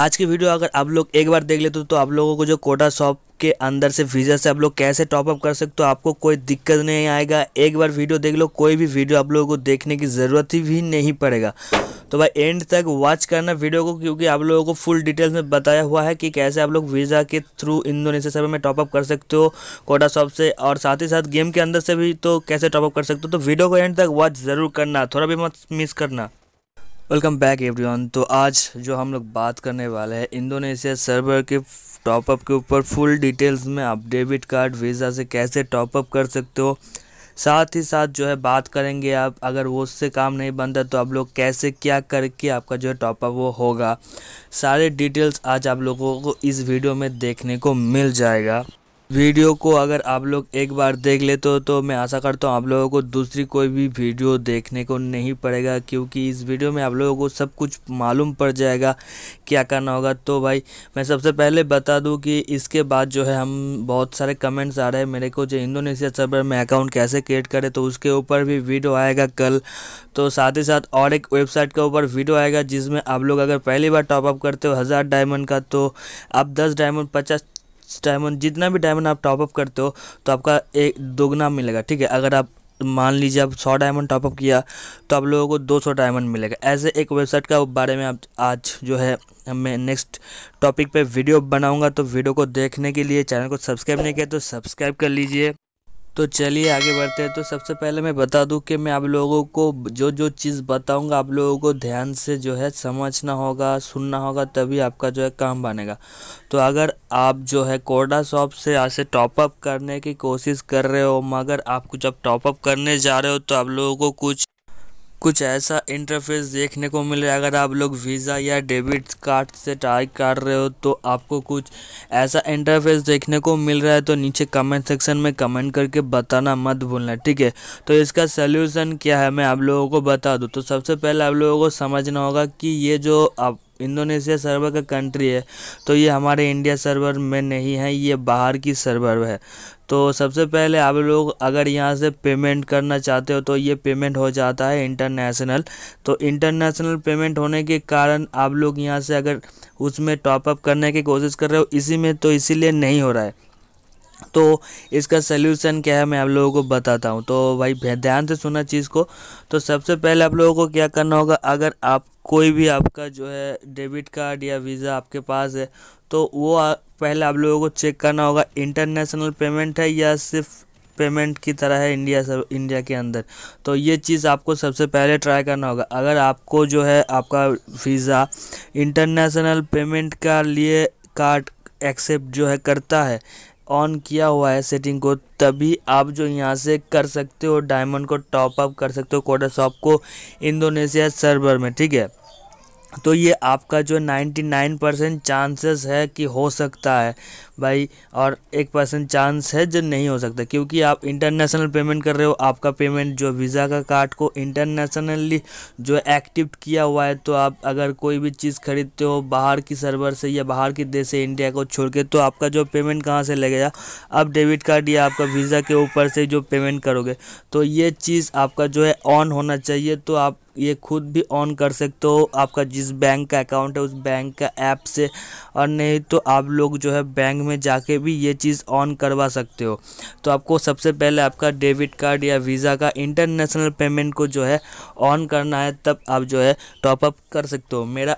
आज की वीडियो अगर आप लोग एक बार देख लेते हो तो आप लोगों को जो कोटा शॉप के अंदर से वीज़ा से आप लोग कैसे टॉपअप कर सकते हो आपको कोई दिक्कत नहीं आएगा एक बार वीडियो देख लो कोई भी वीडियो आप लोगों को देखने की ज़रूरत ही भी नहीं पड़ेगा तो भाई एंड तक वॉच करना वीडियो को क्योंकि आप लोगों को फुल डिटेल्स में बताया हुआ है कि कैसे आप लोग वीज़ा के थ्रू इंडोनेशिया सर्वर में टॉपअप कर सकते हो कोटा शॉप से और साथ ही साथ गेम के अंदर से भी तो कैसे टॉपअप कर सकते हो तो वीडियो को एंड तक वॉच ज़रूर करना थोड़ा भी मत मिस करना वेलकम बैक एवरीवन तो आज जो हम लोग बात करने वाले हैं इंडोनेशिया सर्वर के टॉपअप के ऊपर फुल डिटेल्स में आप डेबिट कार्ड वीज़ा से कैसे टॉपअप कर सकते हो साथ ही साथ जो है बात करेंगे आप अगर वो उससे काम नहीं बनता तो आप लोग कैसे क्या करके आपका जो है टॉपअप वो होगा सारे डिटेल्स आज आप लोगों को इस वीडियो में देखने को मिल जाएगा वीडियो को अगर आप लोग एक बार देख लेते हो तो मैं आशा करता हूँ आप लोगों को दूसरी कोई भी वीडियो देखने को नहीं पड़ेगा क्योंकि इस वीडियो में आप लोगों को सब कुछ मालूम पड़ जाएगा क्या करना होगा तो भाई मैं सबसे पहले बता दूँ कि इसके बाद जो है हम बहुत सारे कमेंट्स आ रहे हैं मेरे को जो इंडोनेशिया सर्वर में अकाउंट कैसे क्रिएट करें तो उसके ऊपर भी वीडियो आएगा कल तो साथ ही साथ और एक वेबसाइट के ऊपर वीडियो आएगा जिसमें आप लोग अगर पहली बार टॉपअप करते हो हज़ार डायमंड का तो आप दस डायमंड पचास डायमंड जितना भी डायमंड आप टॉपअप करते हो तो आपका एक दोगुना मिलेगा ठीक है अगर आप मान लीजिए आप सौ डायमंड टॉपअप किया तो आप लोगों को दो सौ डायमंड मिलेगा ऐसे एक वेबसाइट का बारे में आप आज जो है मैं नेक्स्ट टॉपिक पे वीडियो बनाऊंगा तो वीडियो को देखने के लिए चैनल को सब्सक्राइब नहीं किया तो सब्सक्राइब कर लीजिए तो चलिए आगे बढ़ते हैं तो सबसे पहले मैं बता दूं कि मैं आप लोगों को जो जो चीज़ बताऊंगा आप लोगों को ध्यान से जो है समझना होगा सुनना होगा तभी आपका जो है काम बनेगा तो अगर आप जो है कोडा शॉप से ऐसे टॉपअप करने की कोशिश कर रहे हो मगर आप कुछ अब टॉपअप करने जा रहे हो तो आप लोगों को कुछ कुछ ऐसा इंटरफेस देखने को मिले अगर आप लोग वीज़ा या डेबिट कार्ड से ट्राई कर रहे हो तो आपको कुछ ऐसा इंटरफेस देखने को मिल रहा है तो नीचे कमेंट सेक्शन में कमेंट करके बताना मत भूलना ठीक है तो इसका सोल्यूशन क्या है मैं आप लोगों को बता दूँ तो सबसे पहले आप लोगों को समझना होगा कि ये जो आप इंडोनेशिया सर्वर का कंट्री है तो ये हमारे इंडिया सर्वर में नहीं है ये बाहर की सर्वर है तो सबसे पहले आप लोग अगर यहाँ से पेमेंट करना चाहते हो तो ये पेमेंट हो जाता है इंटरनेशनल तो इंटरनेशनल पेमेंट होने के कारण आप लोग यहाँ से अगर उसमें टॉपअप करने की कोशिश कर रहे हो इसी में तो इसीलिए नहीं हो रहा है तो इसका सल्यूशन क्या है मैं आप लोगों को बताता हूँ तो भाई ध्यान से सुना चीज़ को तो सबसे पहले आप लोगों को क्या करना होगा अगर आप कोई भी आपका जो है डेबिट कार्ड या वीज़ा आपके पास है तो वो पहले आप लोगों को चेक करना होगा इंटरनेशनल पेमेंट है या सिर्फ पेमेंट की तरह है इंडिया सब इंडिया के अंदर तो ये चीज़ आपको सबसे पहले ट्राई करना होगा अगर आपको जो है आपका वीज़ा इंटरनेशनल पेमेंट का लिए कार्ड एक्सेप्ट जो है करता है ऑन किया हुआ है सेटिंग को तभी आप जो यहाँ से कर सकते हो डायमंड को टॉप अप कर सकते हो कोडा शॉप को इंडोनेशिया सर्वर में ठीक है तो ये आपका जो 99 परसेंट चांसेस है कि हो सकता है भाई और एक परसेंट चांस है जो नहीं हो सकता क्योंकि आप इंटरनेशनल पेमेंट कर रहे हो आपका पेमेंट जो वीज़ा का कार्ड को इंटरनेशनली जो एक्टिव किया हुआ है तो आप अगर कोई भी चीज़ खरीदते हो बाहर की सर्वर से या बाहर के देश से इंडिया को छोड़ के तो आपका जो पेमेंट कहाँ से लगेगा आप डेबिट कार्ड या आपका वीज़ा के ऊपर से जो पेमेंट करोगे तो ये चीज़ आपका जो है ऑन होना चाहिए तो आप ये खुद भी ऑन कर सकते हो आपका जिस बैंक का अकाउंट है उस बैंक का ऐप से और नहीं तो आप लोग जो है बैंक में जाके भी ये चीज़ ऑन करवा सकते हो तो आपको सबसे पहले आपका डेबिट कार्ड या वीज़ा का इंटरनेशनल पेमेंट को जो है ऑन करना है तब आप जो है टॉपअप कर सकते हो मेरा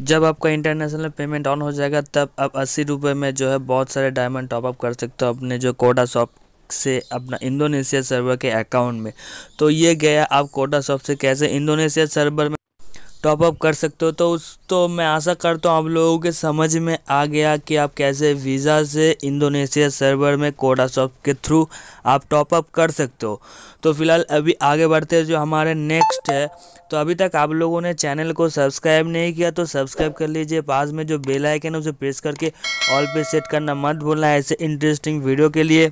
जब आपका इंटरनेशनल पेमेंट ऑन हो जाएगा तब आप अस्सी रुपये में जो है बहुत सारे डायमंड टॉपअप कर सकते हो अपने जो कोडा शॉप से अपना इंडोनेशिया सर्वर के अकाउंट में तो ये गया आप कोटा शॉप से कैसे इंडोनेशिया सर्वर में टॉपअप कर सकते हो तो उस तो मैं आशा करता हूँ आप लोगों के समझ में आ गया कि आप कैसे वीज़ा से इंडोनेशिया सर्वर में कोटा शॉप के थ्रू आप टॉपअप कर सकते हो तो फिलहाल अभी आगे बढ़ते हैं जो हमारे नेक्स्ट है तो अभी तक आप लोगों ने चैनल को सब्सक्राइब नहीं किया तो सब्सक्राइब कर लीजिए पास में जो बेलाइकन है उसे प्रेस करके ऑल पे सेट करना मत भूलना ऐसे इंटरेस्टिंग वीडियो के लिए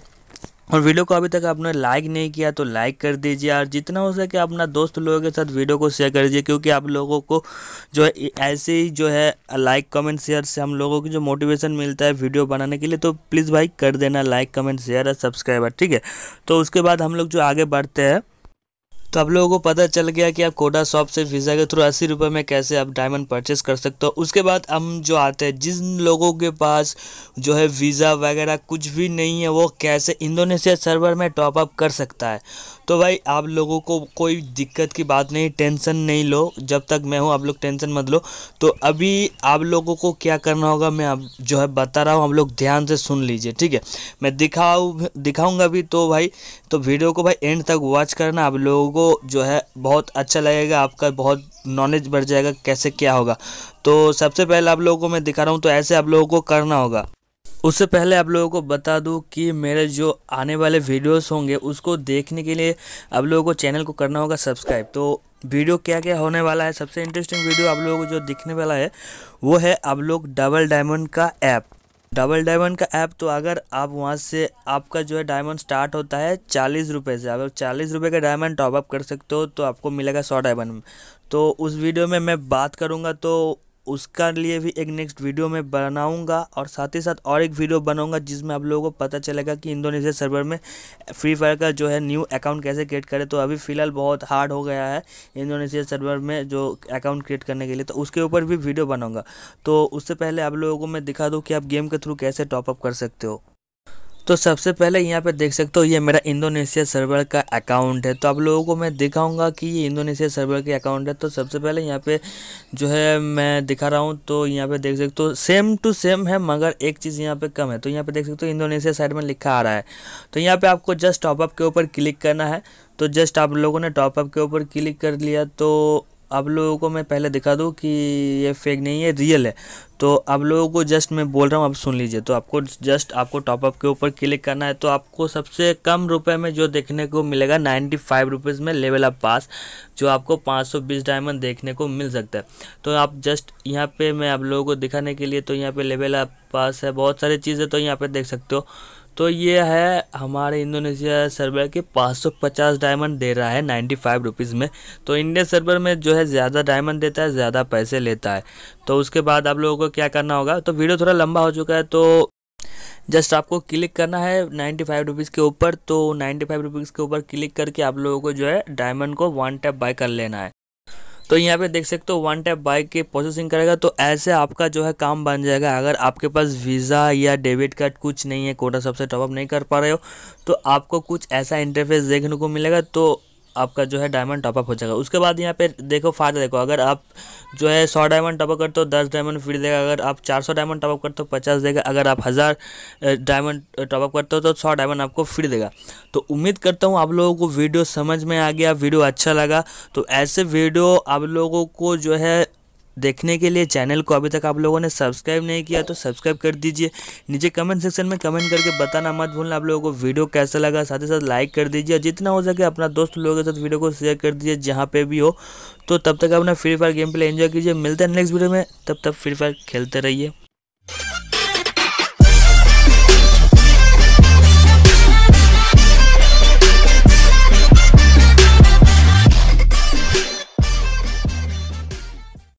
और वीडियो को अभी तक आपने लाइक नहीं किया तो लाइक कर दीजिए और जितना हो सके अपना दोस्त लोगों के साथ वीडियो को शेयर कर दीजिए क्योंकि आप लोगों को जो है ऐसे ही जो है लाइक कमेंट शेयर से हम लोगों की जो मोटिवेशन मिलता है वीडियो बनाने के लिए तो प्लीज़ भाई कर देना लाइक कमेंट शेयर और सब्सक्राइबर ठीक है तो उसके बाद हम लोग जो आगे बढ़ते हैं तो आप लोगों को पता चल गया कि आप कोडा शॉप से वीज़ा के थ्रू अस्सी रुपये में कैसे आप डायमंड परचेस कर सकते हो उसके बाद हम जो आते हैं जिन लोगों के पास जो है वीज़ा वगैरह कुछ भी नहीं है वो कैसे इंडोनेशिया सर्वर में टॉप अप कर सकता है तो भाई आप लोगों को कोई दिक्कत की बात नहीं टेंशन नहीं लो जब तक मैं हूँ आप लोग टेंशन मत लो तो अभी आप लोगों को क्या करना होगा मैं आप जो है बता रहा हूँ आप लोग ध्यान से सुन लीजिए ठीक है मैं दिखाऊ दिखाऊँगा भी तो भाई तो वीडियो को भाई एंड तक वॉच करना आप लोगों को जो है बहुत अच्छा लगेगा आपका बहुत नॉलेज बढ़ जाएगा कैसे क्या होगा तो सबसे पहले आप लोगों को मैं दिखा रहा हूँ तो ऐसे आप लोगों को करना होगा उससे पहले आप लोगों को बता दूं कि मेरे जो आने वाले वीडियोस होंगे उसको देखने के लिए आप लोगों को चैनल को करना होगा सब्सक्राइब तो वीडियो क्या क्या होने वाला है सबसे इंटरेस्टिंग वीडियो आप लोगों को जो दिखने वाला है वो है आप लोग डबल डायमंड का ऐप डबल डायमंड का ऐप तो अगर आप वहाँ से आपका जो है डायमंड स्टार्ट होता है चालीस रुपये से अगर चालीस रुपये का डायमंड टॉपअप कर सकते हो तो आपको मिलेगा सौ डायमंड तो उस वीडियो में मैं बात करूँगा तो उसका लिए भी एक नेक्स्ट वीडियो में बनाऊंगा और साथ ही साथ और एक वीडियो बनाऊंगा जिसमें आप लोगों को पता चलेगा कि इंडोनेशिया सर्वर में फ्री फायर का जो है न्यू अकाउंट कैसे क्रिएट करें तो अभी फ़िलहाल बहुत हार्ड हो गया है इंडोनेशिया सर्वर में जो अकाउंट क्रिएट करने के लिए तो उसके ऊपर भी वीडियो बनाऊँगा तो उससे पहले आप लोगों को मैं दिखा दूँ कि आप गेम के थ्रू कैसे टॉपअप कर सकते हो तो सबसे पहले यहाँ पे देख सकते हो ये मेरा इंडोनेशिया सर्वर का अकाउंट है तो आप लोगों को मैं दिखाऊंगा कि ये इंडोनेशिया सर्वर के अकाउंट है तो सबसे पहले यहाँ पे जो है मैं दिखा रहा हूँ तो यहाँ पे देख सकते हो सेम टू सेम है मगर एक चीज़ यहाँ पे कम है तो यहाँ पे देख सकते हो इंडोनेशिया साइड में लिखा आ रहा है तो यहाँ पर आपको जस्ट टॉपअप के ऊपर क्लिक करना है तो जस्ट आप लोगों ने टॉपअप के ऊपर क्लिक कर लिया तो अब लोगों को मैं पहले दिखा दूँ कि ये फेक नहीं है रियल है तो अब लोगों को जस्ट मैं बोल रहा हूँ आप सुन लीजिए तो आपको जस्ट आपको टॉपअप के ऊपर क्लिक करना है तो आपको सबसे कम रुपए में जो देखने को मिलेगा नाइन्टी फाइव रुपीज़ में लेवल अप पास जो आपको पाँच सौ बीस डायमंड देखने को मिल सकता है तो आप जस्ट यहाँ पे मैं आप लोगों को दिखाने के लिए तो यहाँ पे लेवल अप पास है बहुत सारी चीज़ें तो यहाँ पर देख सकते हो तो ये है हमारे इंडोनेशिया सर्वर के 550 डायमंड दे रहा है 95 रुपीज़ में तो इंडिया सर्वर में जो है ज़्यादा डायमंड देता है ज़्यादा पैसे लेता है तो उसके बाद आप लोगों को क्या करना होगा तो वीडियो थोड़ा लंबा हो चुका है तो जस्ट आपको क्लिक करना है नाइन्टी फाइव रुपीज़ के ऊपर तो नाइन्टी फाइव रुपीज़ के ऊपर क्लिक करके आप लोगों को जो है डायमंड को वन टैप बाय कर लेना है तो यहाँ पे देख सकते हो वन टैप बाइक की प्रोसेसिंग करेगा तो ऐसे आपका जो है काम बन जाएगा अगर आपके पास वीज़ा या डेबिट कार्ड कुछ नहीं है कोटा सबसे टॉपअप नहीं कर पा रहे हो तो आपको कुछ ऐसा इंटरफेस देखने को मिलेगा तो आपका जो है डायमंड टॉपअप हो जाएगा उसके बाद यहाँ पे देखो फायदा देखो अगर आप जो है सौ डायमंड टॉपअप करते हो दस डायमंड फ्री देगा अगर आप चार सौ डायमंड टॉपअप करते हो पचास देगा अगर आप हज़ार डायमंड टॉपअप करते हो तो सौ डायमंड आपको फ्री देगा तो उम्मीद करता हूँ आप लोगों को वीडियो समझ में आ गया वीडियो अच्छा लगा तो ऐसे वीडियो आप लोगों को जो है देखने के लिए चैनल को अभी तक आप लोगों ने सब्सक्राइब नहीं किया तो सब्सक्राइब कर दीजिए नीचे कमेंट सेक्शन में कमेंट करके बताना मत भूलना आप लोगों को वीडियो कैसा लगा साथ ही साथ लाइक कर दीजिए जितना हो सके अपना दोस्त लोगों के साथ वीडियो को शेयर कर दीजिए जहाँ पे भी हो तो तब तक अपना free fire game play enjoy कीजिए मिलते हैं नेक्स्ट वीडियो में तब तक फ्री फायर खेलते रहिए